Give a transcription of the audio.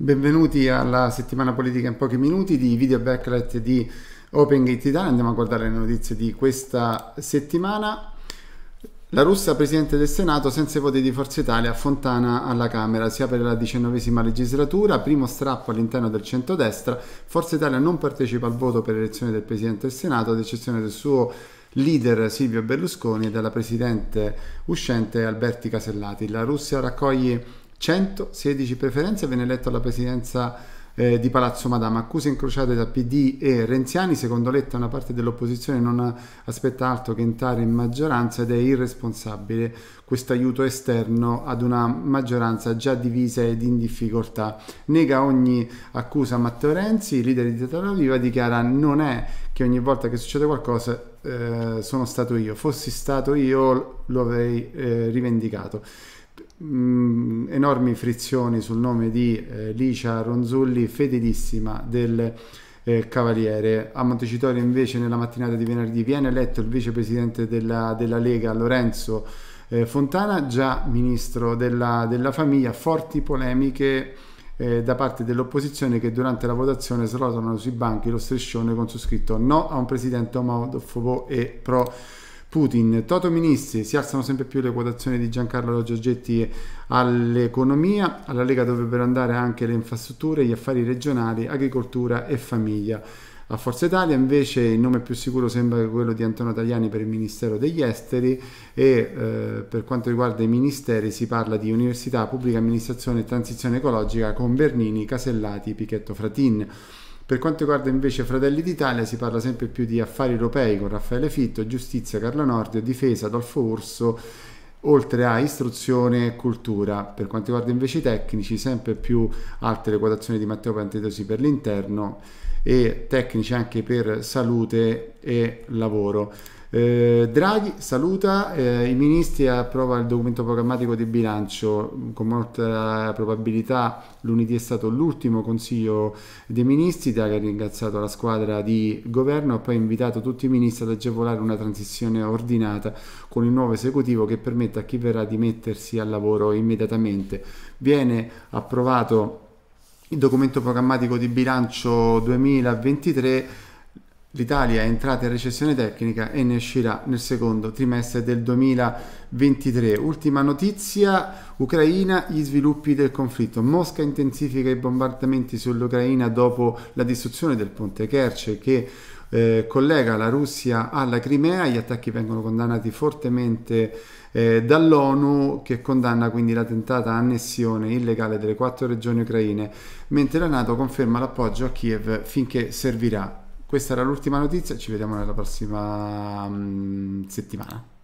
Benvenuti alla settimana politica in pochi minuti di Video Backlight di Open Gate Italia. Andiamo a guardare le notizie di questa settimana. La russa Presidente del Senato senza i voti di Forza Italia, Fontana alla Camera, si apre la diciannovesima legislatura, primo strappo all'interno del centrodestra, Forza Italia non partecipa al voto per l'elezione del Presidente del Senato, ad eccezione del suo leader Silvio Berlusconi e della presidente uscente Alberti Casellati. La Russia raccoglie 116 preferenze viene eletto alla presidenza eh, di Palazzo Madama. Accuse incrociate da PD e Renziani, secondo Letta una parte dell'opposizione non aspetta altro che entrare in maggioranza ed è irresponsabile questo aiuto esterno ad una maggioranza già divisa ed in difficoltà. Nega ogni accusa a Matteo Renzi, il leader di Terra Viva dichiara non è che ogni volta che succede qualcosa eh, sono stato io, fossi stato io lo avrei eh, rivendicato mh, mm, enormi frizioni sul nome di eh, Licia Ronzulli, fedelissima del eh, Cavaliere. A Montecitorio invece nella mattinata di venerdì viene eletto il vicepresidente della, della Lega Lorenzo eh, Fontana, già ministro della, della famiglia, forti polemiche eh, da parte dell'opposizione che durante la votazione srotolano sui banchi lo striscione con su scritto no a un presidente omofobo e pro Putin, Toto Ministri, si alzano sempre più le quotazioni di Giancarlo Giorgetti all'economia, alla Lega dovrebbero andare anche le infrastrutture, gli affari regionali, agricoltura e famiglia. A Forza Italia invece il nome più sicuro sembra quello di Antonio Tagliani per il Ministero degli Esteri e eh, per quanto riguarda i ministeri si parla di Università, Pubblica Amministrazione e Transizione Ecologica con Bernini, Casellati, Pichetto Fratin. Per quanto riguarda invece Fratelli d'Italia si parla sempre più di affari europei con Raffaele Fitto, giustizia Carla Nordio, difesa Adolfo Urso, oltre a istruzione e cultura. Per quanto riguarda invece i tecnici sempre più alte le quotazioni di Matteo Pantetosi per l'interno e tecnici anche per salute e lavoro. Eh, Draghi saluta eh, i ministri e approva il documento programmatico di bilancio. Con molta probabilità lunedì è stato l'ultimo consiglio dei ministri. Draghi ha ringraziato la squadra di governo e poi invitato tutti i ministri ad agevolare una transizione ordinata con il nuovo esecutivo che permetta a chi verrà di mettersi al lavoro immediatamente. Viene approvato il documento programmatico di bilancio 2023 l'Italia è entrata in recessione tecnica e ne uscirà nel secondo trimestre del 2023. Ultima notizia, Ucraina, gli sviluppi del conflitto. Mosca intensifica i bombardamenti sull'Ucraina dopo la distruzione del ponte Kerce che eh, collega la Russia alla Crimea, gli attacchi vengono condannati fortemente eh, dall'ONU che condanna quindi la tentata annessione illegale delle quattro regioni ucraine, mentre la Nato conferma l'appoggio a Kiev finché servirà questa era l'ultima notizia, ci vediamo nella prossima um, settimana.